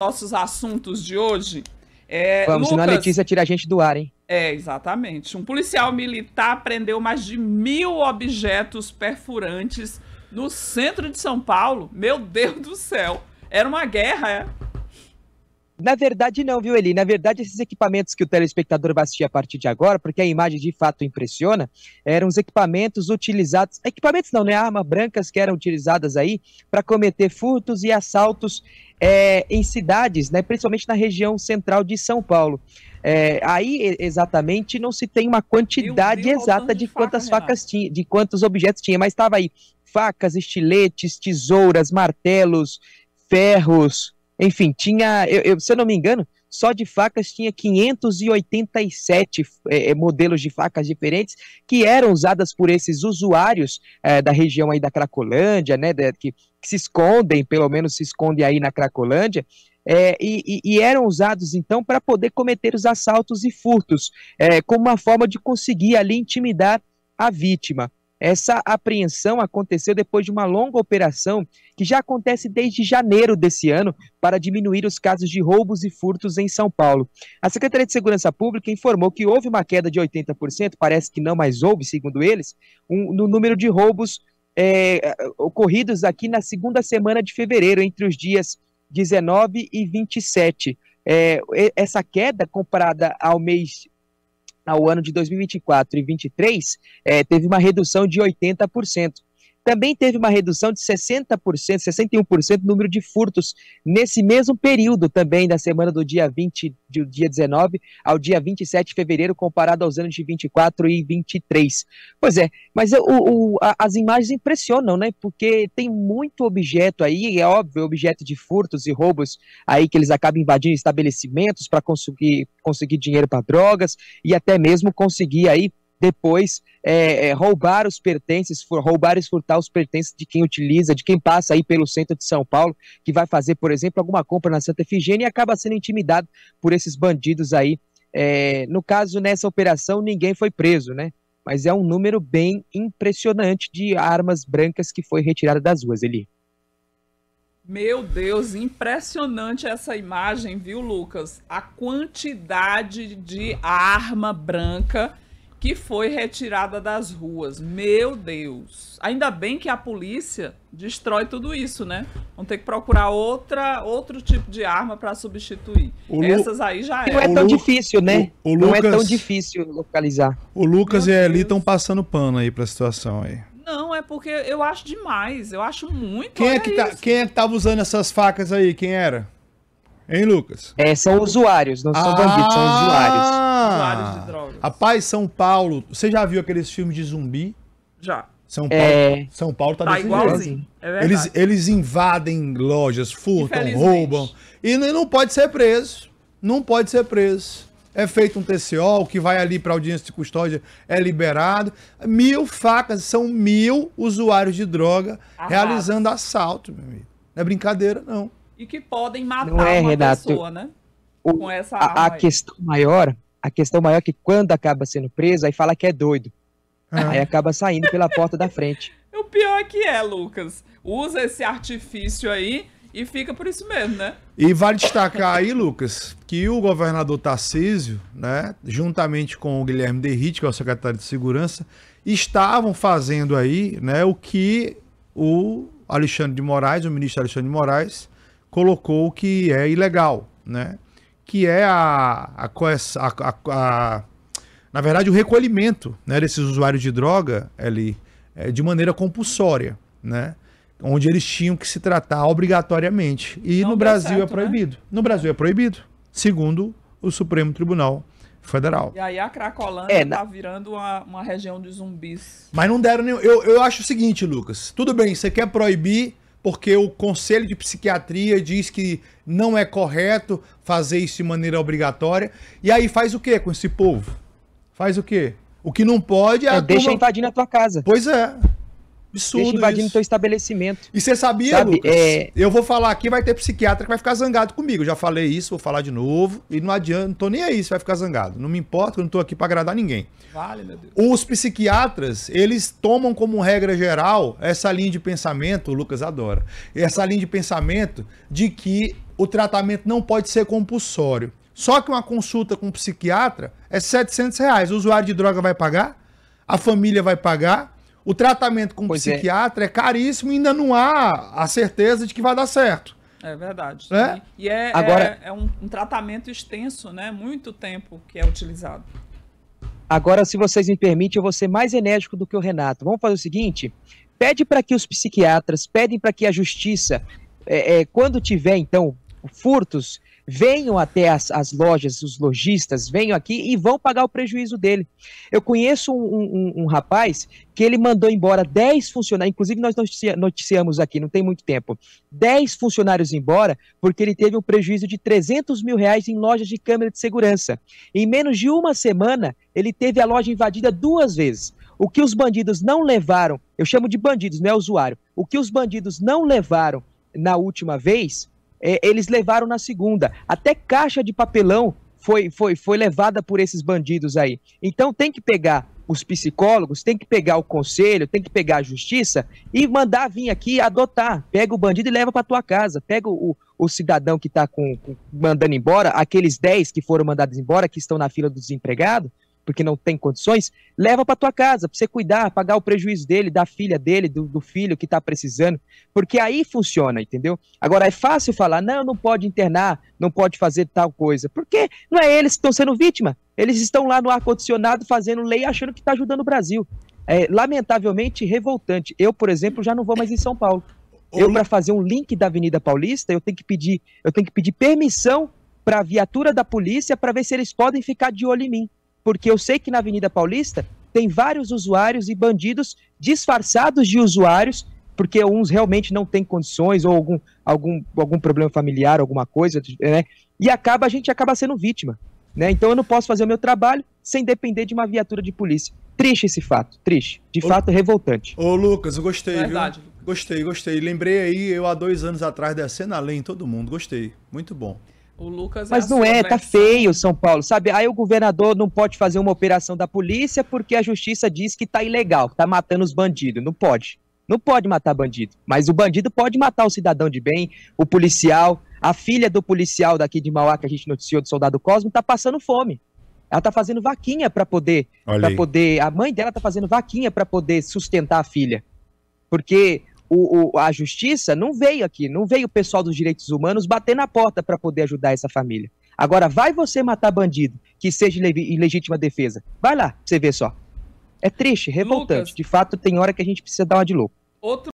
nossos assuntos de hoje. É, Vamos, Lucas, senão a Letícia tira a gente do ar, hein? É, exatamente. Um policial militar prendeu mais de mil objetos perfurantes no centro de São Paulo. Meu Deus do céu! Era uma guerra, é? Na verdade, não, viu, Eli? Na verdade, esses equipamentos que o telespectador vai assistir a partir de agora, porque a imagem de fato impressiona, eram os equipamentos utilizados. Equipamentos não, né? Armas brancas que eram utilizadas aí para cometer furtos e assaltos é, em cidades, né, principalmente na região central de São Paulo. É, aí exatamente não se tem uma quantidade Deus, exata de, de faca, quantas Renato. facas tinha, de quantos objetos tinha, mas estava aí facas, estiletes, tesouras, martelos, ferros, enfim, tinha, eu, eu, se eu não me engano, só de facas tinha 587 é, eh, eh, modelos de facas diferentes que eram usadas por esses usuários é, da região aí da Cracolândia, né, de, que, que, se escondem, pelo menos se escondem aí na Cracolândia, é, e, e, eram usados então para poder cometer os assaltos e furtos, como uma forma de conseguir ali intimidar a vítima. Essa apreensão aconteceu depois de uma longa operação que já acontece desde janeiro desse ano para diminuir os casos de roubos e furtos em São Paulo. A Secretaria de Segurança Pública informou que houve uma queda de 80%, parece que não mais houve, segundo eles, um, no número de roubos é, ocorridos aqui na segunda semana de fevereiro, entre os dias 19 e 27. É, essa queda comparada ao mês ao ano de 2024 e 2023 é, eh, teve uma redução de 80% também teve uma redução de 60%, 61% do número de furtos nesse mesmo período também da semana do dia 20, do dia 19 ao dia 27 de fevereiro, comparado aos anos de 24 e 23. Pois é, mas o, o, a, as imagens impressionam, né? Porque tem muito objeto aí, é óbvio, objeto de furtos e roubos aí que eles acabam invadindo estabelecimentos para conseguir, conseguir dinheiro para drogas e até mesmo conseguir aí depois é, é, roubar os pertences, roubar e furtar os pertences de quem utiliza, de quem passa aí pelo centro de São Paulo, que vai fazer, por exemplo, alguma compra na Santa Efigênia e acaba sendo intimidado por esses bandidos aí. É, no caso, nessa operação, ninguém foi preso, né? Mas é um número bem impressionante de armas brancas que foi retirada das ruas, Eli. Meu Deus, impressionante essa imagem, viu, Lucas? A quantidade de arma branca que foi retirada das ruas. Meu Deus. Ainda bem que a polícia destrói tudo isso, né? Vão ter que procurar outra, outro tipo de arma para substituir. O Essas Lu... aí já é. Não é tão Lu... difícil, né? O, o Não é tão difícil localizar. O Lucas Meu e a Eli estão passando pano aí para a situação aí. Não, é porque eu acho demais. Eu acho muito. Quem é que, tá... Quem é que tava usando essas facas aí? Quem era? Hein, Lucas? É, são usuários, não ah, são bandidos, são ah! usuários. Usuários de droga. Rapaz, São Paulo, você já viu aqueles filmes de zumbi? Já. São Paulo, é... São Paulo tá, tá igualzinho. É eles, eles invadem lojas, furtam, roubam. E não pode ser preso. Não pode ser preso. É feito um TCO, o que vai ali para audiência de custódia é liberado. Mil facas, são mil usuários de droga Arrasa. realizando assalto, meu amigo. Não é brincadeira, não. E que podem matar não é, uma Renato. pessoa, né? O, Com essa a, a questão maior a questão maior é que quando acaba sendo preso, aí fala que é doido. Ah. Aí acaba saindo pela porta da frente. O pior é que é, Lucas. Usa esse artifício aí e fica por isso mesmo, né? E vale destacar aí, Lucas, que o governador Tarcísio, né, juntamente com o Guilherme Derrite, que é o secretário de Segurança, estavam fazendo aí, né, o que o Alexandre de Moraes, o ministro Alexandre de Moraes, colocou que é ilegal, né? que é a, a, a, a na verdade, o recolhimento né, desses usuários de droga ali, é, de maneira compulsória, né? Onde eles tinham que se tratar obrigatoriamente. E Não no Brasil é certo, é proibido. Né? No Brasil é proibido, segundo o Supremo Tribunal federal. E aí a Cracolândia é, tá virando uma, uma região de zumbis. Mas não deram nenhum. Eu, eu acho o seguinte, Lucas. Tudo bem, você quer proibir porque o Conselho de Psiquiatria diz que não é correto fazer isso de maneira obrigatória. E aí faz o que com esse povo? Faz o quê? O que não pode é. é deixa turma... invadir na tua casa. Pois é. Absurdo Deixa invadindo isso. teu estabelecimento. E você sabia, Sabe, Lucas? É... Eu vou falar aqui, vai ter psiquiatra que vai ficar zangado comigo. já falei isso, vou falar de novo. E não adianta, não tô nem aí se vai ficar zangado. Não me importa, eu não tô aqui para agradar ninguém. Vale, meu Deus. Os psiquiatras, eles tomam como regra geral essa linha de pensamento, o Lucas adora, essa linha de pensamento de que o tratamento não pode ser compulsório. Só que uma consulta com um psiquiatra é 700 reais. O usuário de droga vai pagar? A família vai pagar? O tratamento com pois é. psiquiatra é. é caríssimo e ainda não há a certeza de que vai dar certo. É verdade. É? E é, Agora... é, é um, um, tratamento extenso, né? Muito tempo que é utilizado. Agora, se vocês me permitem, eu vou ser mais enérgico do que o Renato. Vamos fazer o seguinte: pede para que os psiquiatras, pedem para que a justiça, é, é, quando tiver, então, furtos, venham até as, as lojas, os lojistas, venham aqui e vão pagar o prejuízo dele. Eu conheço um, um, um rapaz que ele mandou embora 10 funcionários, inclusive nós noticiamos aqui, não tem muito tempo, 10 funcionários embora porque ele teve um prejuízo de 300 mil reais em lojas de câmera de segurança. Em menos de uma semana, ele teve a loja invadida duas vezes. O que os bandidos não levaram, eu chamo de bandidos, não é usuário, o que os bandidos não levaram na última vez, é, eles levaram na segunda. Até caixa de papelão foi, foi, foi levada por esses bandidos aí. Então tem que pegar os psicólogos, tem que pegar o conselho, tem que pegar a justiça e mandar vir aqui adotar. Pega o bandido e leva para tua casa. Pega o, o cidadão que está com, com, mandando embora, aqueles 10 que foram mandados embora, que estão na fila do desempregado, porque não tem condições, leva para tua casa, para você cuidar, pagar o prejuízo dele, da filha dele, do, do filho que está precisando, porque aí funciona, entendeu? Agora, é fácil falar, não, não pode internar, não pode fazer tal coisa, porque não é eles que estão sendo vítima, eles estão lá no ar-condicionado fazendo lei achando que está ajudando o Brasil. É, lamentavelmente, revoltante. Eu, por exemplo, já não vou mais em São Paulo. Eu, para fazer um link da Avenida Paulista, eu tenho que pedir, eu tenho que pedir permissão para a viatura da polícia para ver se eles podem ficar de olho em mim porque eu sei que na Avenida Paulista tem vários usuários e bandidos disfarçados de usuários, porque uns realmente não têm condições ou algum, algum, algum problema familiar, alguma coisa, né? E acaba a gente acaba sendo vítima, né? Então eu não posso fazer o meu trabalho sem depender de uma viatura de polícia. Triste esse fato, triste, de ô, fato revoltante. Ô Lucas, eu gostei, é verdade. Viu? Gostei, gostei. Lembrei aí eu há dois anos atrás da cena além todo mundo, gostei, muito bom. O Lucas é Mas não é, tá feio São Paulo, sabe? Aí o governador não pode fazer uma operação da polícia porque a justiça diz que tá ilegal, que tá matando os bandidos. Não pode. Não pode matar bandido. Mas o bandido pode matar o cidadão de bem, o policial. A filha do policial daqui de Mauá, que a gente noticiou do soldado Cosmo, tá passando fome. Ela tá fazendo vaquinha para poder, para poder, a mãe dela tá fazendo vaquinha para poder sustentar a filha. Porque o, o, a justiça não veio aqui, não veio o pessoal dos direitos humanos bater na porta para poder ajudar essa família. Agora, vai você matar bandido que seja ilegítima defesa. Vai lá, você vê só. É triste, revoltante. Lucas, de fato, tem hora que a gente precisa dar uma de louco. Outro